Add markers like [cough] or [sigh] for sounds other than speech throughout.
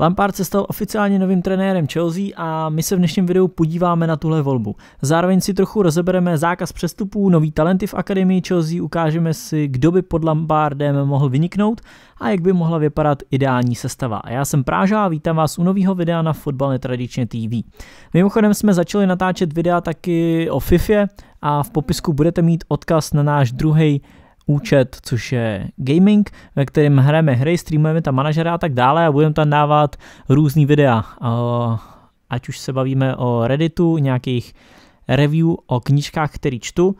Lampard se stal oficiálně novým trenérem Chelsea a my se v dnešním videu podíváme na tuhle volbu. Zároveň si trochu rozebereme zákaz přestupů, nový talenty v akademii Chelsea, ukážeme si, kdo by pod Lampardem mohl vyniknout a jak by mohla vypadat ideální sestava. A já jsem Práža a vítám vás u nového videa na Fotbal Netradičně TV. Mimochodem jsme začali natáčet videa taky o FIFA a v popisku budete mít odkaz na náš druhý účet, což je gaming, ve kterém hrajeme hry, streamujeme tam manažera a tak dále a budeme tam dávat různý videa. Ať už se bavíme o Redditu, nějakých review o knížkách, který čtu,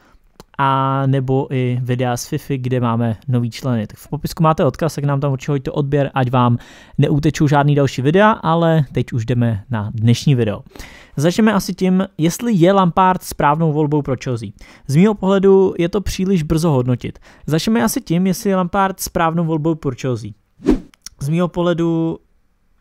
a nebo i videa z Fifi, kde máme nový členy. Tak v popisku máte odkaz, tak nám tam určitě hoďte odběr, ať vám neutečou žádný další videa, ale teď už jdeme na dnešní video. Začneme asi tím, jestli je Lampard správnou volbou pro Chelsea. Z mého pohledu je to příliš brzo hodnotit. Začneme asi tím, jestli je Lampard správnou volbou pro Chelsea. Z mého pohledu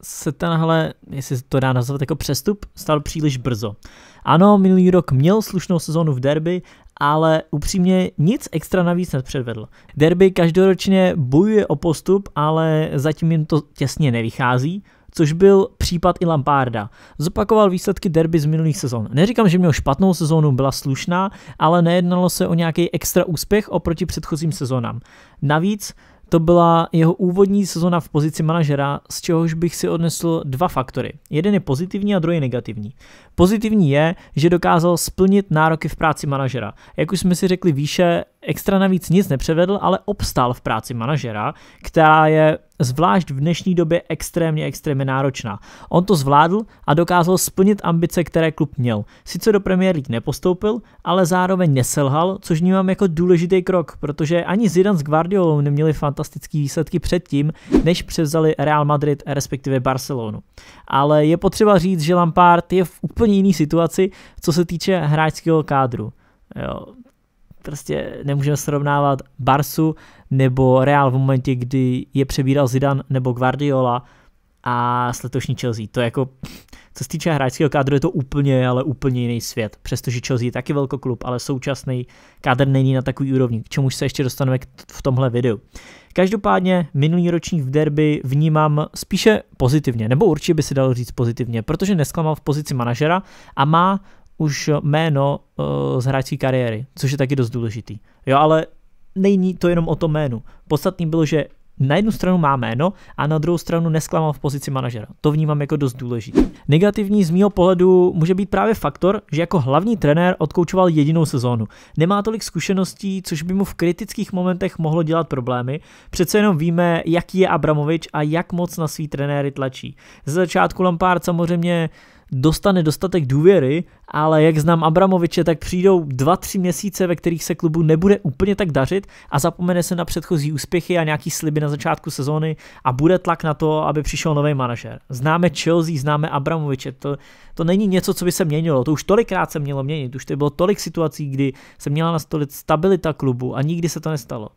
se tenhle, jestli to dá nazvat jako přestup, stal příliš brzo. Ano, minulý rok měl slušnou sezonu v derby, ale upřímně nic extra navíc nepředvedl. Derby každoročně bojuje o postup, ale zatím jim to těsně nevychází, což byl případ i Lamparda. Zopakoval výsledky derby z minulých sezon. Neříkám, že měl špatnou sezónu, byla slušná, ale nejednalo se o nějaký extra úspěch oproti předchozím sezónám. Navíc to byla jeho úvodní sezona v pozici manažera, z čehož bych si odnesl dva faktory. Jeden je pozitivní a druhý negativní. Pozitivní je, že dokázal splnit nároky v práci manažera. Jak už jsme si řekli výše, Extra navíc nic nepřevedl, ale obstál v práci manažera, která je zvlášť v dnešní době extrémně, extrémně náročná. On to zvládl a dokázal splnit ambice, které klub měl. Sice do Premier League nepostoupil, ale zároveň neselhal, což vnímám jako důležitý krok, protože ani Zidane s Guardiolou neměli fantastické výsledky předtím, než převzali Real Madrid, respektive Barcelonu. Ale je potřeba říct, že Lampard je v úplně jiný situaci, co se týče hráčského kádru. Jo, prostě nemůžeme srovnávat Barsu nebo Real v momentě, kdy je přebíral Zidan nebo Guardiola a s letošní Chelsea. To je jako, co se týče hráčského kádru, je to úplně, ale úplně jiný svět. Přestože Chelsea je taky velký klub, ale současný kádr není na takový úrovni, k čemu se ještě dostaneme v tomhle videu. Každopádně minulý ročník v derby vnímám spíše pozitivně, nebo určitě by se dalo říct pozitivně, protože nesklamal v pozici manažera a má už jméno eh, z hráčské kariéry, což je taky dost důležitý. Jo, ale není to jenom o tom jménu. Podstatný bylo, že na jednu stranu má jméno a na druhou stranu nesklamal v pozici manažera. To vnímám jako dost důležité. Negativní z mého pohledu může být právě faktor, že jako hlavní trenér odkoučoval jedinou sezónu. Nemá tolik zkušeností, což by mu v kritických momentech mohlo dělat problémy. Přece jenom víme, jaký je Abramovič a jak moc na svý trenéry tlačí. Ze začátku Lampard samozřejmě dostane dostatek důvěry, ale jak znám Abramoviče, tak přijdou dva, tři měsíce, ve kterých se klubu nebude úplně tak dařit a zapomene se na předchozí úspěchy a nějaký sliby na začátku sezóny a bude tlak na to, aby přišel nový manažer. Známe Chelsea, známe Abramoviče, to, to není něco, co by se měnilo, to už tolikrát se mělo měnit, už to bylo tolik situací, kdy se měla nastolit stabilita klubu a nikdy se to nestalo.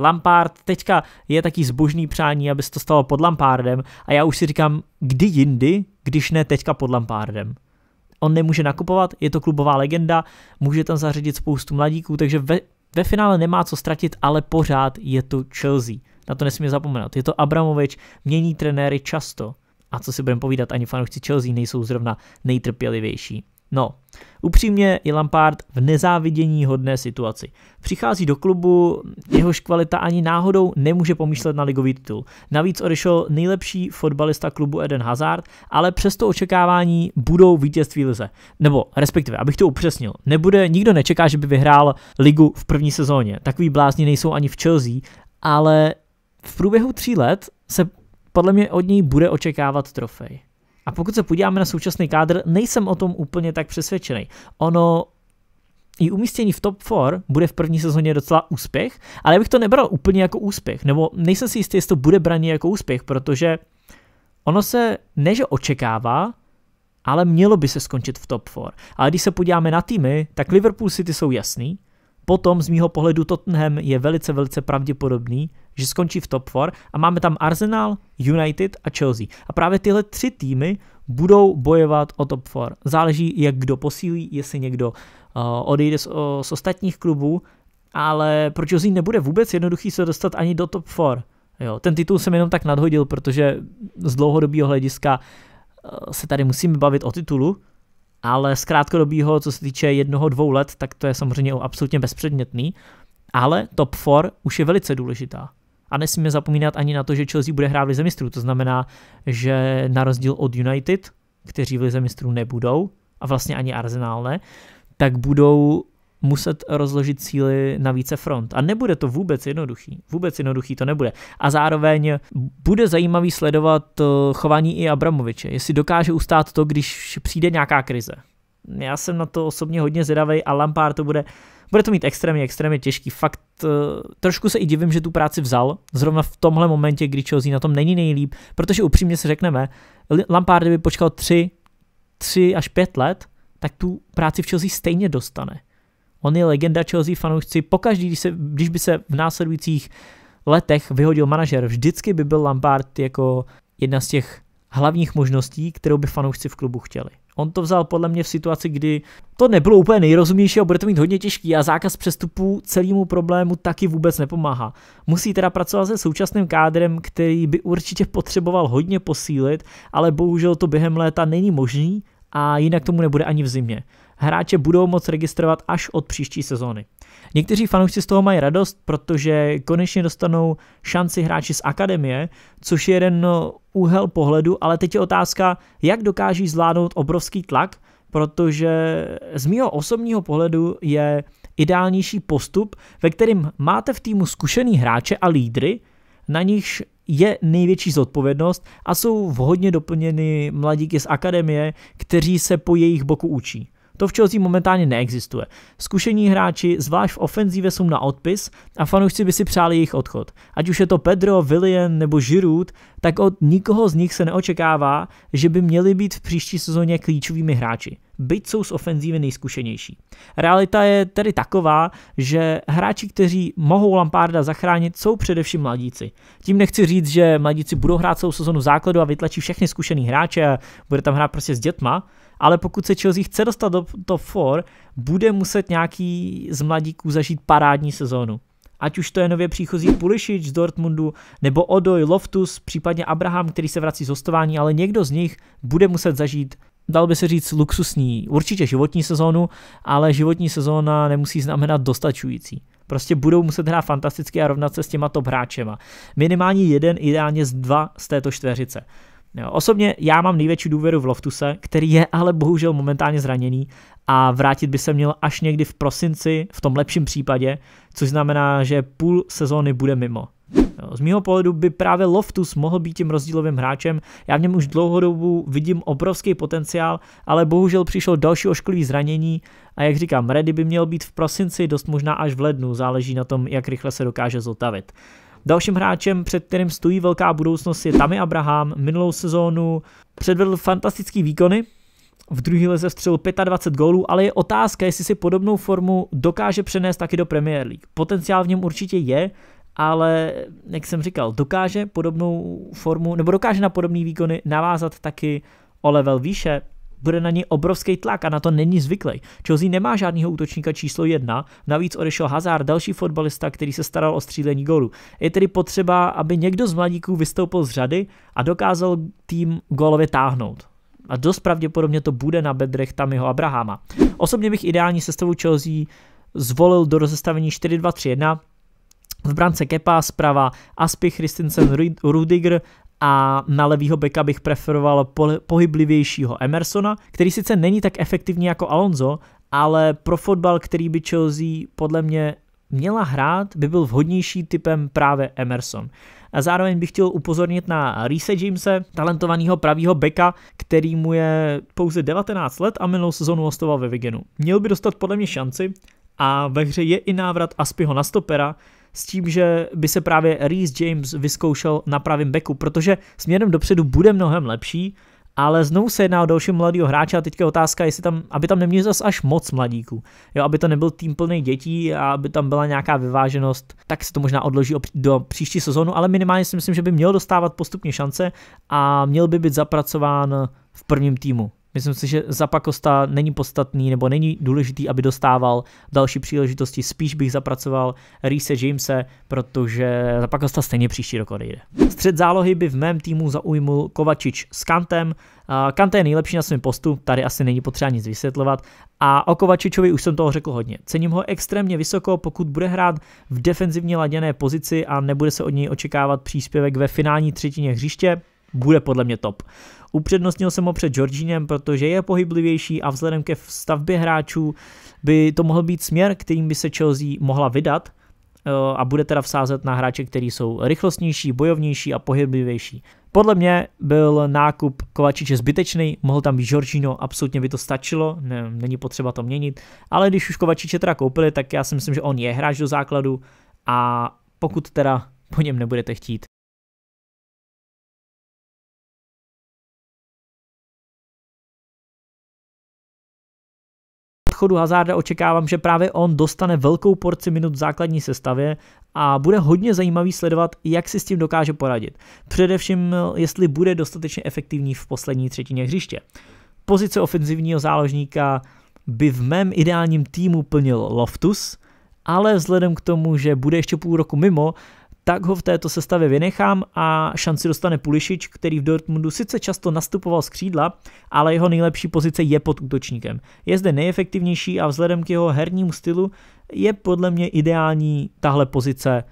Lampard teďka je taky zbožný přání, aby se to stalo pod Lampardem a já už si říkám, kdy jindy, když ne teďka pod Lampardem. On nemůže nakupovat, je to klubová legenda, může tam zařadit spoustu mladíků, takže ve, ve finále nemá co ztratit, ale pořád je to Chelsea. Na to nesmíme zapomenout. Je to Abramovič, mění trenéry často. A co si budeme povídat, ani fanoušci Chelsea nejsou zrovna nejtrpělivější. No, upřímně je Lampard v nezávidění hodné situaci. Přichází do klubu, jehož kvalita ani náhodou nemůže pomýšlet na ligový titul. Navíc odešel nejlepší fotbalista klubu Eden Hazard, ale přesto očekávání budou vítězství lize. Nebo respektive, abych to upřesnil, nebude, nikdo nečeká, že by vyhrál ligu v první sezóně. Takový blázni nejsou ani v Chelsea, ale v průběhu tří let se podle mě od něj bude očekávat trofej. A pokud se podíváme na současný kádr, nejsem o tom úplně tak přesvědčený. Ono i umístění v top 4 bude v první sezóně docela úspěch, ale bych to nebral úplně jako úspěch, nebo nejsem si jistý, jestli to bude braně jako úspěch, protože ono se neže očekává, ale mělo by se skončit v top 4. Ale když se podíváme na týmy, tak Liverpool City jsou jasný, Potom z mýho pohledu Tottenham je velice, velice pravděpodobný, že skončí v top 4 a máme tam Arsenal, United a Chelsea. A právě tyhle tři týmy budou bojovat o top 4. Záleží, jak kdo posílí, jestli někdo uh, odejde z, o, eh, z ostatních klubů, ale pro Chelsea nebude vůbec jednoduchý se dostat ani do top 4. Jo, ten titul jsem jenom tak nadhodil, protože z dlouhodobého hlediska eh, se tady musíme bavit o titulu, ale z krátkodobího, co se týče jednoho, dvou let, tak to je samozřejmě absolutně bezpředmětný. Ale top 4 už je velice důležitá. A nesmíme zapomínat ani na to, že Chelsea bude hrát v Lize mistrů. To znamená, že na rozdíl od United, kteří v Lize mistrů nebudou, a vlastně ani Arsenal ne, tak budou muset rozložit síly na více front. A nebude to vůbec jednoduchý. Vůbec jednoduchý to nebude. A zároveň bude zajímavý sledovat eh, chování i Abramoviče, jestli dokáže ustát to, když přijde nějaká krize. Já jsem na to osobně hodně zvědavý a Lampard to bude bude to mít extrémně, extrémně těžký. Fakt eh, trošku se i divím, že tu práci vzal, zrovna v tomhle momentě, kdy Chelsea na tom není nejlíp, protože upřímně si řekneme, Lampard by počkal tři, 3 až 5 let, tak tu práci v Chelsea stejně dostane. On je legenda Chelsea fanoušci. Pokaždý, když, se, když by se v následujících letech vyhodil manažer, vždycky by byl Lampard jako jedna z těch hlavních možností, kterou by fanoušci v klubu chtěli. On to vzal podle mě v situaci, kdy to nebylo úplně nejrozumější a bude to mít hodně těžký a zákaz přestupů celému problému taky vůbec nepomáhá. Musí teda pracovat se současným kádrem, který by určitě potřeboval hodně posílit, ale bohužel to během léta není možný a jinak tomu nebude ani v zimě hráče budou moc registrovat až od příští sezóny. Někteří fanoušci z toho mají radost, protože konečně dostanou šanci hráči z akademie, což je jeden no, úhel pohledu, ale teď je otázka, jak dokáží zvládnout obrovský tlak, protože z mého osobního pohledu je ideálnější postup, ve kterém máte v týmu zkušený hráče a lídry, na nichž je největší zodpovědnost a jsou vhodně doplněny mladíky z akademie, kteří se po jejich boku učí. To v Chelsea momentálně neexistuje. Zkušení hráči, zvlášť v ofenzíve, jsou na odpis a fanoušci by si přáli jejich odchod. Ať už je to Pedro, Willian nebo Giroud, tak od nikoho z nich se neočekává, že by měli být v příští sezóně klíčovými hráči byť jsou z ofenzívy nejzkušenější. Realita je tedy taková, že hráči, kteří mohou Lamparda zachránit, jsou především mladíci. Tím nechci říct, že mladíci budou hrát celou sezonu základu a vytlačí všechny zkušený hráče a bude tam hrát prostě s dětma, ale pokud se Chelsea chce dostat do top 4, bude muset nějaký z mladíků zažít parádní sezónu. Ať už to je nově příchozí Pulisic z Dortmundu, nebo Odoj, Loftus, případně Abraham, který se vrací z hostování, ale někdo z nich bude muset zažít dal by se říct luxusní, určitě životní sezónu, ale životní sezóna nemusí znamenat dostačující. Prostě budou muset hrát fantasticky a rovnat se s těma top hráčema. Minimálně jeden, ideálně z dva z této čtveřice. Jo, osobně já mám největší důvěru v Loftuse, který je ale bohužel momentálně zraněný a vrátit by se měl až někdy v prosinci, v tom lepším případě, což znamená, že půl sezóny bude mimo. Z mého pohledu by právě Loftus mohl být tím rozdílovým hráčem. Já v něm už dlouhodobu vidím obrovský potenciál, ale bohužel přišlo další ošklivý zranění a jak říkám, Reddy by měl být v prosinci, dost možná až v lednu, záleží na tom, jak rychle se dokáže zotavit. Dalším hráčem, před kterým stojí velká budoucnost, je Tammy Abraham. Minulou sezónu předvedl fantastický výkony, v druhé lize vstřelil 25 gólů, ale je otázka, jestli si podobnou formu dokáže přenést taky do Premier League. Potenciál v něm určitě je, ale jak jsem říkal, dokáže podobnou formu, nebo dokáže na podobné výkony navázat taky o level výše bude na něj obrovský tlak a na to není zvyklý. Chelsea nemá žádného útočníka číslo jedna, navíc odešel Hazard, další fotbalista, který se staral o střílení gólu. Je tedy potřeba, aby někdo z mladíků vystoupil z řady a dokázal tým gólově táhnout. A dost pravděpodobně to bude na bedrech Tamiho Abrahama. Osobně bych ideální sestavu Chelsea zvolil do rozestavení 4-2-3-1, v brance Kepa zprava Aspi Christensen Rudiger a na levýho beka bych preferoval pohyblivějšího Emersona, který sice není tak efektivní jako Alonso, ale pro fotbal, který by Chelsea podle mě měla hrát, by byl vhodnější typem právě Emerson. A zároveň bych chtěl upozornit na Reese Jamese, talentovaného pravýho beka, který mu je pouze 19 let a minulou sezonu hostoval ve Wiganu. Měl by dostat podle mě šanci a ve hře je i návrat Aspiho na stopera, s tím, že by se právě Reese James vyzkoušel na pravém beku, protože směrem dopředu bude mnohem lepší, ale znovu se jedná o dalšího mladého hráče a teď je otázka, jestli tam, aby tam neměl zas až moc mladíků, jo, aby to nebyl tým plný dětí a aby tam byla nějaká vyváženost, tak se to možná odloží do příští sezonu, ale minimálně si myslím, že by měl dostávat postupně šance a měl by být zapracován v prvním týmu. Myslím si, že Zapakosta není podstatný nebo není důležitý, aby dostával další příležitosti. Spíš bych zapracoval Reese Jamese, protože Zapakosta stejně příští rok odejde. Střed zálohy by v mém týmu zaujmul Kovačič s Kantem. Kante je nejlepší na svém postu, tady asi není potřeba nic vysvětlovat. A o Kovačičovi už jsem toho řekl hodně. Cením ho extrémně vysoko, pokud bude hrát v defenzivně laděné pozici a nebude se od něj očekávat příspěvek ve finální třetině hřiště, bude podle mě top. Upřednostnil jsem ho před Georginem, protože je pohyblivější a vzhledem ke stavbě hráčů by to mohl být směr, kterým by se Chelsea mohla vydat eh, a bude teda vsázet na hráče, kteří jsou rychlostnější, bojovnější a pohyblivější. Podle mě byl nákup Kovačiče zbytečný, mohl tam být Georgino absolutně by to stačilo, ne, není potřeba to měnit, ale když už Kovačiče teda koupili, tak já si myslím, že on je hráč do základu a pokud teda po něm nebudete chtít, odchodu Hazarda očekávám, že právě on dostane velkou porci minut v základní sestavě a bude hodně zajímavý sledovat, jak si s tím dokáže poradit. Především, jestli bude dostatečně efektivní v poslední třetině hřiště. Pozice ofenzivního záložníka by v mém ideálním týmu plnil Loftus, ale vzhledem k tomu, že bude ještě půl roku mimo tak ho v této sestavě vynechám a šanci dostane Pulišič, který v Dortmundu sice často nastupoval z křídla, ale jeho nejlepší pozice je pod útočníkem. Je zde nejefektivnější a vzhledem k jeho hernímu stylu je podle mě ideální tahle pozice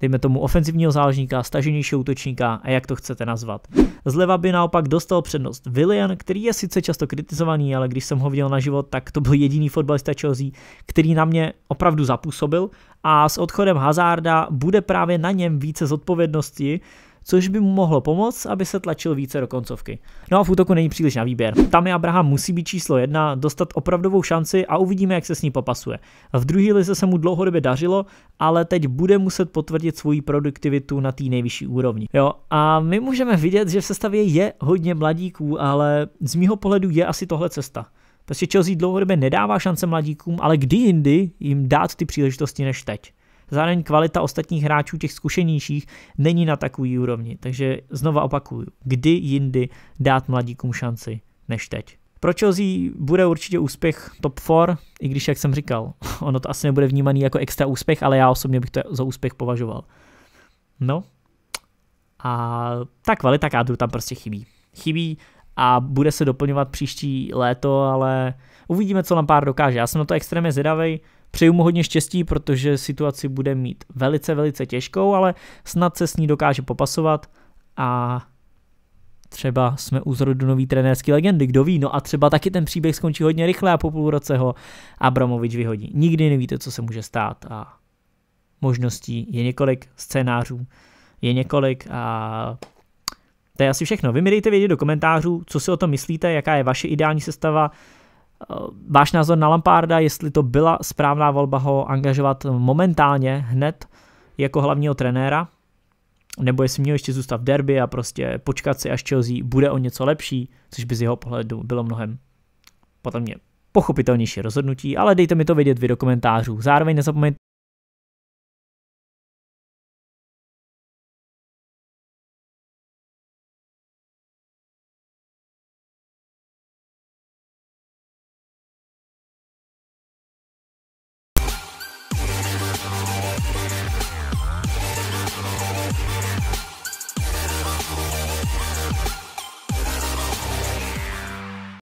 dejme tomu ofenzivního záložníka, staženějšího útočníka a jak to chcete nazvat. Zleva by naopak dostal přednost Willian, který je sice často kritizovaný, ale když jsem ho viděl na život, tak to byl jediný fotbalista Chelsea, který na mě opravdu zapůsobil a s odchodem Hazarda bude právě na něm více zodpovědnosti, což by mu mohlo pomoct, aby se tlačil více do koncovky. No a v útoku není příliš na výběr. Tam je Abraham musí být číslo jedna, dostat opravdovou šanci a uvidíme, jak se s ní popasuje. V druhé lize se mu dlouhodobě dařilo, ale teď bude muset potvrdit svoji produktivitu na té nejvyšší úrovni. Jo, a my můžeme vidět, že v sestavě je hodně mladíků, ale z mýho pohledu je asi tohle cesta. Prostě Chelsea dlouhodobě nedává šance mladíkům, ale kdy jindy jim dát ty příležitosti než teď. Zároveň kvalita ostatních hráčů, těch zkušenějších, není na takový úrovni. Takže znova opakuju, kdy jindy dát mladíkům šanci než teď. Pro Chelsea bude určitě úspěch top 4, i když, jak jsem říkal, [laughs] ono to asi nebude vnímaný jako extra úspěch, ale já osobně bych to za úspěch považoval. No. A ta kvalita kádru tam prostě chybí. Chybí a bude se doplňovat příští léto, ale uvidíme, co pár dokáže. Já jsem na to extrémně zvědavej. Přeju mu hodně štěstí, protože situaci bude mít velice, velice těžkou, ale snad se s ní dokáže popasovat a třeba jsme u zrodu nový trenérský legendy, kdo ví, no a třeba taky ten příběh skončí hodně rychle a po půl roce ho Abramovič vyhodí. Nikdy nevíte, co se může stát a možností je několik scénářů, je několik a to je asi všechno. Vy mi dejte vědět do komentářů, co si o tom myslíte, jaká je vaše ideální sestava, Váš názor na Lamparda, jestli to byla správná volba ho angažovat momentálně hned jako hlavního trenéra, nebo jestli měl ještě zůstat v derby a prostě počkat si, až Chelsea bude o něco lepší, což by z jeho pohledu bylo mnohem podle mě pochopitelnější rozhodnutí, ale dejte mi to vědět vy do komentářů. Zároveň nezapomeňte